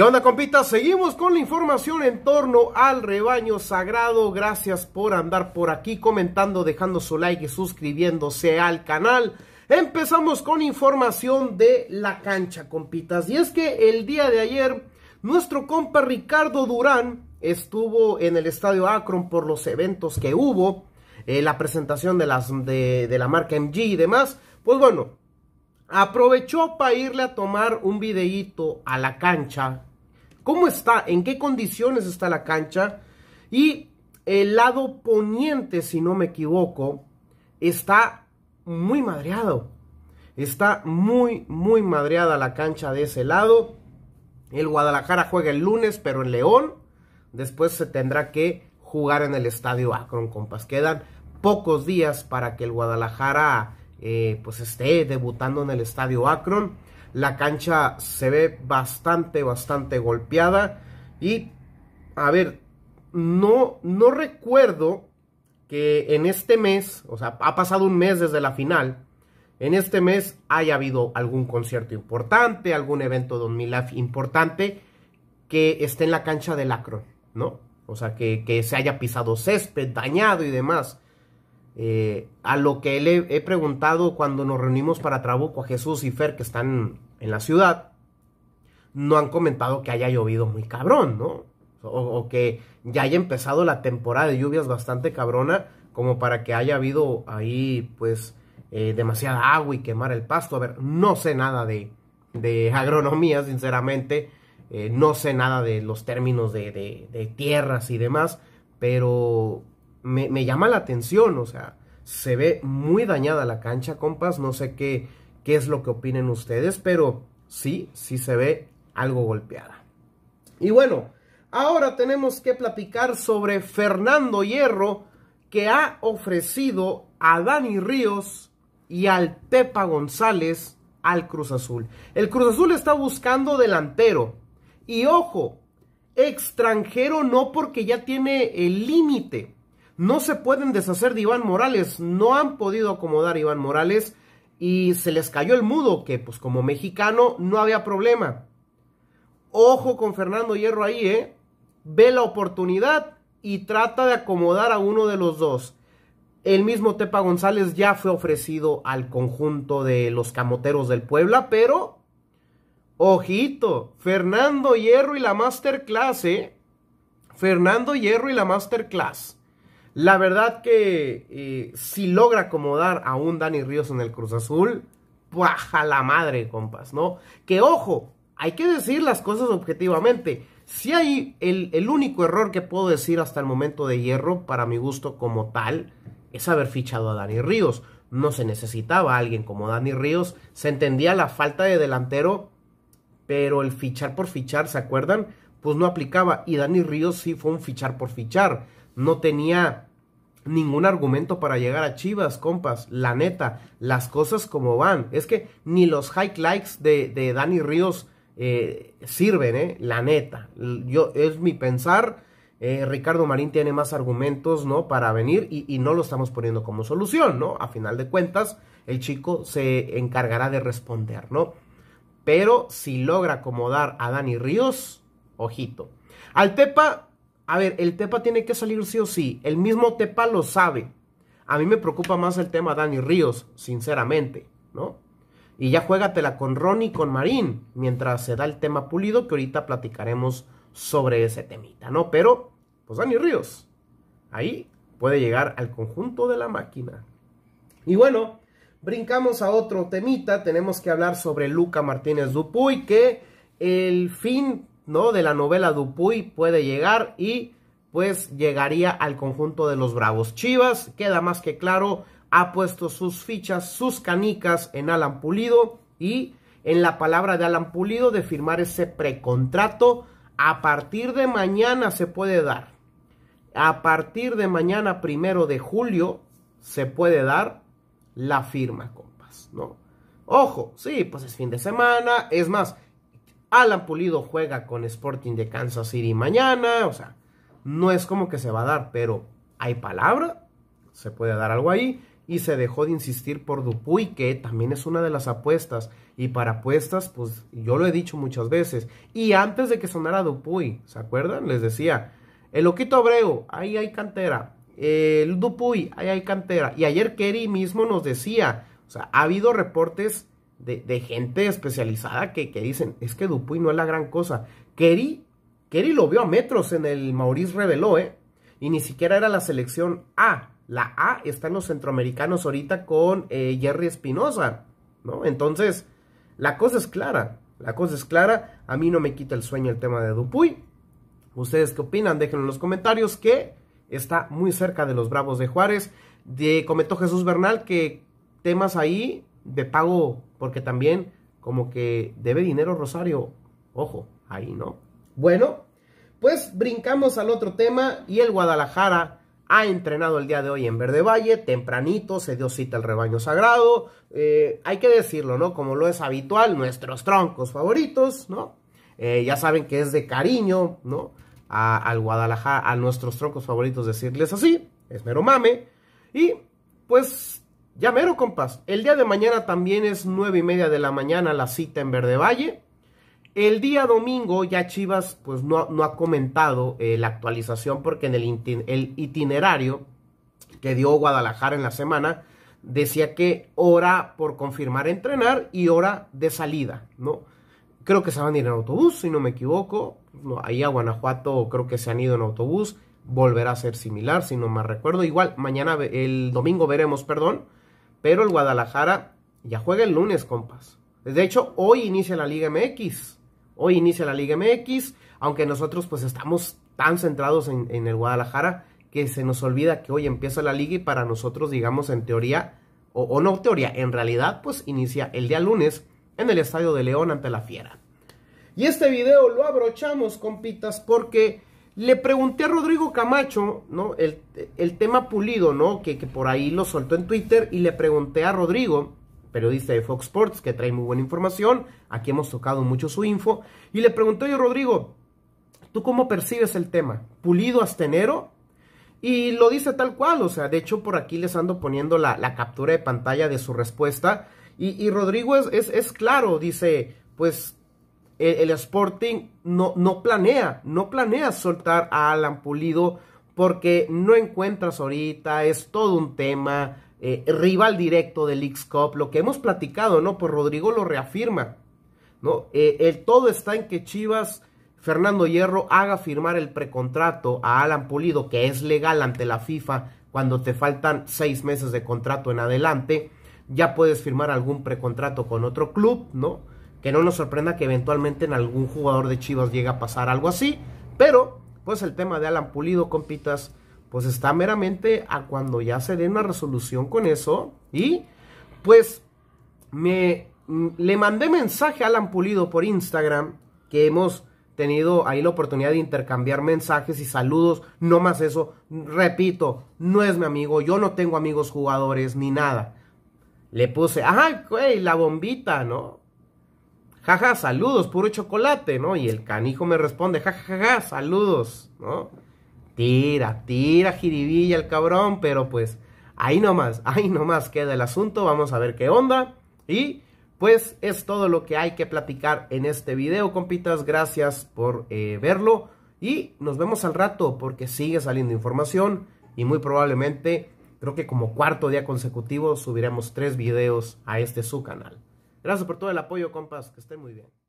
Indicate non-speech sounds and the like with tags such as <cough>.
¿Qué onda, compitas? Seguimos con la información en torno al rebaño sagrado. Gracias por andar por aquí comentando, dejando su like y suscribiéndose al canal. Empezamos con información de la cancha, compitas. Y es que el día de ayer, nuestro compa Ricardo Durán estuvo en el estadio Akron por los eventos que hubo, eh, la presentación de, de la marca MG y demás. Pues bueno, aprovechó para irle a tomar un videíto a la cancha cómo está, en qué condiciones está la cancha. Y el lado poniente, si no me equivoco, está muy madreado. Está muy, muy madreada la cancha de ese lado. El Guadalajara juega el lunes, pero en León. Después se tendrá que jugar en el Estadio Akron, compas. Quedan pocos días para que el Guadalajara eh, pues esté debutando en el Estadio Akron. La cancha se ve bastante, bastante golpeada. Y, a ver, no, no recuerdo que en este mes, o sea, ha pasado un mes desde la final, en este mes haya habido algún concierto importante, algún evento de un importante que esté en la cancha de lacro, ¿no? O sea, que se haya pisado césped, dañado y demás. Eh, a lo que le he preguntado cuando nos reunimos para Trabuco a Jesús y Fer, que están en la ciudad, no han comentado que haya llovido muy cabrón, ¿no? O, que ya haya empezado la temporada de lluvias bastante cabrona, como para que haya habido ahí, pues, eh, demasiada agua y quemar el pasto. A ver, no sé nada de, <laughs> agronomía, sinceramente. Eh, no sé nada de los términos de tierras y demás, pero me, llama la atención, o sea, se ve muy dañada la cancha, compas, no sé qué, qué es lo que opinen ustedes, pero sí, sí se ve algo golpeada. Y bueno, ahora tenemos que platicar sobre Fernando Hierro, que ha ofrecido a Dani Ríos y al Pepa González al Cruz Azul. El Cruz Azul está buscando delantero. Y ojo, extranjero no porque ya tiene el límite. No se pueden deshacer de Iván Morales, no han podido acomodar a Iván Morales y se les cayó el mudo, que pues como mexicano no había problema. Ojo con Fernando Hierro ahí, ¿eh? Ve la oportunidad y trata de acomodar a uno de los dos. El mismo Tepa González ya fue ofrecido al conjunto de los camoteros del Puebla, pero ojito, Fernando Hierro y la Masterclass, ¿eh? Fernando Hierro y la Masterclass. La verdad que eh, si logra acomodar a un Dani Ríos en el Cruz Azul, ¡paja la madre, compas, ¿no? Que ojo, hay que decir las cosas objetivamente. Si hay el, único error que puedo decir hasta el momento de hierro, para mi gusto como tal, es haber fichado a Dani Ríos. No se necesitaba a alguien como Dani Ríos, se entendía la falta de delantero, pero el fichar por fichar, ¿se acuerdan? Pues no aplicaba. Y Dani Ríos sí fue un fichar por fichar no tenía ningún argumento para llegar a Chivas, compas. La neta, las cosas como van. Es que ni los high likes de, Dani Ríos eh, sirven, eh, La neta. Yo, es mi pensar. Eh, Ricardo Marín tiene más argumentos, ¿no? Para venir y, no lo estamos poniendo como solución, ¿no? A final de cuentas, el chico se encargará de responder, ¿no? Pero si logra acomodar a Dani Ríos, ojito. Al Tepa a ver, el Tepa tiene que salir sí o sí. El mismo Tepa lo sabe. A mí me preocupa más el tema Dani Ríos, sinceramente, ¿no? Y ya juégatela con Ronnie y con Marín, mientras se da el tema pulido, que ahorita platicaremos sobre ese temita, ¿no? Pero, pues Dani Ríos, ahí puede llegar al conjunto de la máquina. Y bueno, brincamos a otro temita, tenemos que hablar sobre Luca Martínez Dupuy, que el fin ¿no? De la novela Dupuy puede llegar y pues llegaría al conjunto de los Bravos Chivas. Queda más que claro, ha puesto sus fichas, sus canicas en Alan Pulido y en la palabra de Alan Pulido de firmar ese precontrato. A partir de mañana se puede dar. A partir de mañana, primero de julio, se puede dar la firma, compas, ¿no? Ojo, sí, pues es fin de semana. Es más, Alan Pulido juega con Sporting de Kansas City mañana, o sea, no es como que se va a dar, pero hay palabra, se puede dar algo ahí. Y se dejó de insistir por Dupuy, que también es una de las apuestas. Y para apuestas, pues yo lo he dicho muchas veces. Y antes de que sonara Dupuy, ¿se acuerdan? Les decía, el Loquito Abreu, ahí hay cantera. El Dupuy, ahí hay cantera. Y ayer Kerry mismo nos decía, o sea, ha habido reportes de, gente especializada que, dicen, es que Dupuy no es la gran cosa. Kerry, Kerry lo vio a metros en el Maurice Reveló, ¿eh? Y ni siquiera era la selección A. La A está en los centroamericanos ahorita con eh, Jerry Espinosa, ¿no? Entonces, la cosa es clara. La cosa es clara. A mí no me quita el sueño el tema de Dupuy. ¿Ustedes qué opinan? Déjenlo en los comentarios que está muy cerca de los Bravos de Juárez. De, comentó Jesús Bernal que temas ahí de pago porque también como que debe dinero Rosario. Ojo, ahí no. Bueno, pues brincamos al otro tema y el Guadalajara ha entrenado el día de hoy en Verde Valle, tempranito, se dio cita al rebaño sagrado, eh, hay que decirlo, ¿no? Como lo es habitual, nuestros troncos favoritos, ¿no? Eh, ya saben que es de cariño, ¿no? al Guadalajara, a nuestros troncos favoritos decirles así, es mero mame, y pues ya mero, compas. El día de mañana también es nueve y media de la mañana la cita en Verde Valle. El día domingo ya Chivas pues no, no ha comentado eh, la actualización porque en el, el, itinerario que dio Guadalajara en la semana decía que hora por confirmar entrenar y hora de salida, ¿no? Creo que se van a ir en autobús, si no me equivoco. No, ahí a Guanajuato creo que se han ido en autobús. Volverá a ser similar, si no me recuerdo. Igual, mañana, el domingo veremos, perdón pero el Guadalajara ya juega el lunes, compas. De hecho, hoy inicia la Liga MX. Hoy inicia la Liga MX, aunque nosotros pues estamos tan centrados en, el Guadalajara que se nos olvida que hoy empieza la liga y para nosotros, digamos, en teoría, o, o, no teoría, en realidad, pues inicia el día lunes en el Estadio de León ante la Fiera. Y este video lo abrochamos, compitas, porque le pregunté a Rodrigo Camacho, ¿no? El, tema pulido, ¿no? Que, por ahí lo soltó en Twitter y le pregunté a Rodrigo, periodista de Fox Sports, que trae muy buena información, aquí hemos tocado mucho su info, y le pregunté yo, Rodrigo, ¿tú cómo percibes el tema? ¿Pulido hasta enero? Y lo dice tal cual, o sea, de hecho por aquí les ando poniendo la, captura de pantalla de su respuesta, y, Rodrigo es, es claro, dice, pues el, Sporting no, no planea, no planea soltar a Alan Pulido porque no encuentras ahorita, es todo un tema, eh, rival directo del x Cup, lo que hemos platicado, ¿no? Pues Rodrigo lo reafirma, ¿no? Eh, el todo está en que Chivas... Fernando Hierro haga firmar el precontrato a Alan Pulido, que es legal ante la FIFA cuando te faltan seis meses de contrato en adelante, ya puedes firmar algún precontrato con otro club, ¿no? que no nos sorprenda que eventualmente en algún jugador de Chivas llegue a pasar algo así. Pero, pues el tema de Alan Pulido, compitas, pues está meramente a cuando ya se dé una resolución con eso. Y, pues, me, mm, le mandé mensaje a Alan Pulido por Instagram, que hemos tenido ahí la oportunidad de intercambiar mensajes y saludos, no más eso, repito, no es mi amigo, yo no tengo amigos jugadores ni nada. Le puse, ajá, güey, la bombita, ¿no? jaja, saludos, puro chocolate, ¿no? Y el canijo me responde, jajaja, saludos, ¿no? Tira, tira, jiribilla el cabrón, pero pues ahí nomás, ahí nomás queda el asunto, vamos a ver qué onda. Y pues es todo lo que hay que platicar en este video, compitas, gracias por eh, verlo. Y nos vemos al rato porque sigue saliendo información y muy probablemente, creo que como cuarto día consecutivo, subiremos tres videos a este su canal. Gracias por todo el apoyo, compas. Que estén muy bien.